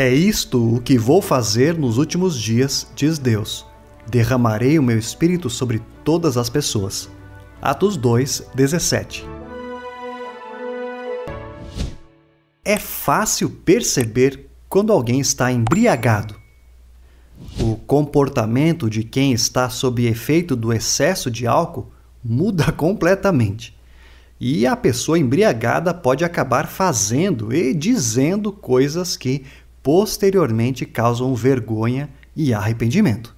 É isto o que vou fazer nos últimos dias, diz Deus. Derramarei o meu espírito sobre todas as pessoas. Atos 2, 17. É fácil perceber quando alguém está embriagado. O comportamento de quem está sob efeito do excesso de álcool muda completamente. E a pessoa embriagada pode acabar fazendo e dizendo coisas que posteriormente causam vergonha e arrependimento.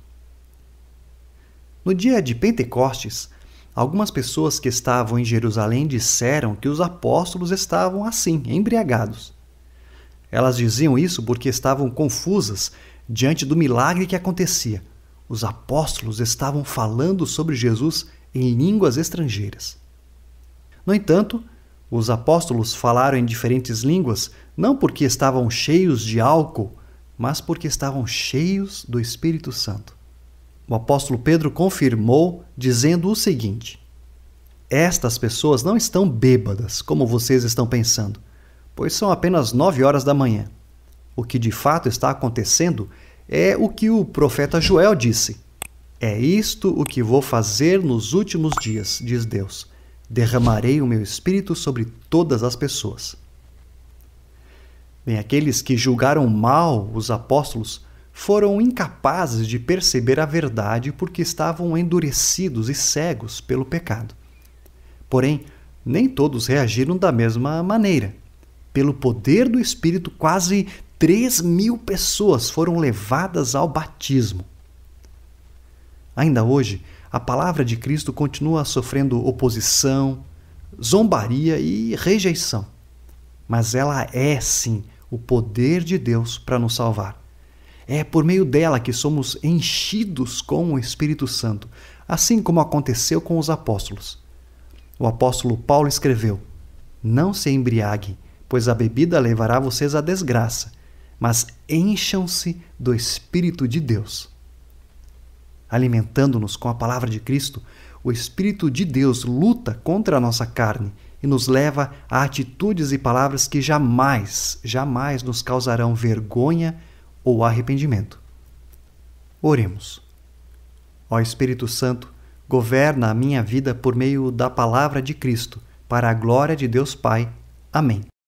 No dia de Pentecostes, algumas pessoas que estavam em Jerusalém disseram que os apóstolos estavam assim, embriagados. Elas diziam isso porque estavam confusas diante do milagre que acontecia. Os apóstolos estavam falando sobre Jesus em línguas estrangeiras. No entanto, os apóstolos falaram em diferentes línguas não porque estavam cheios de álcool, mas porque estavam cheios do Espírito Santo. O apóstolo Pedro confirmou dizendo o seguinte: Estas pessoas não estão bêbadas, como vocês estão pensando, pois são apenas nove horas da manhã. O que de fato está acontecendo é o que o profeta Joel disse: É isto o que vou fazer nos últimos dias, diz Deus derramarei o meu espírito sobre todas as pessoas. Bem, aqueles que julgaram mal os apóstolos foram incapazes de perceber a verdade porque estavam endurecidos e cegos pelo pecado. Porém, nem todos reagiram da mesma maneira. Pelo poder do Espírito, quase 3 mil pessoas foram levadas ao batismo. Ainda hoje, a palavra de Cristo continua sofrendo oposição, zombaria e rejeição. Mas ela é, sim, o poder de Deus para nos salvar. É por meio dela que somos enchidos com o Espírito Santo, assim como aconteceu com os apóstolos. O apóstolo Paulo escreveu: Não se embriague, pois a bebida levará vocês à desgraça, mas encham-se do Espírito de Deus alimentando-nos com a palavra de Cristo, o Espírito de Deus luta contra a nossa carne e nos leva a atitudes e palavras que jamais, jamais nos causarão vergonha ou arrependimento. Oremos. Ó Espírito Santo, governa a minha vida por meio da palavra de Cristo, para a glória de Deus Pai. Amém.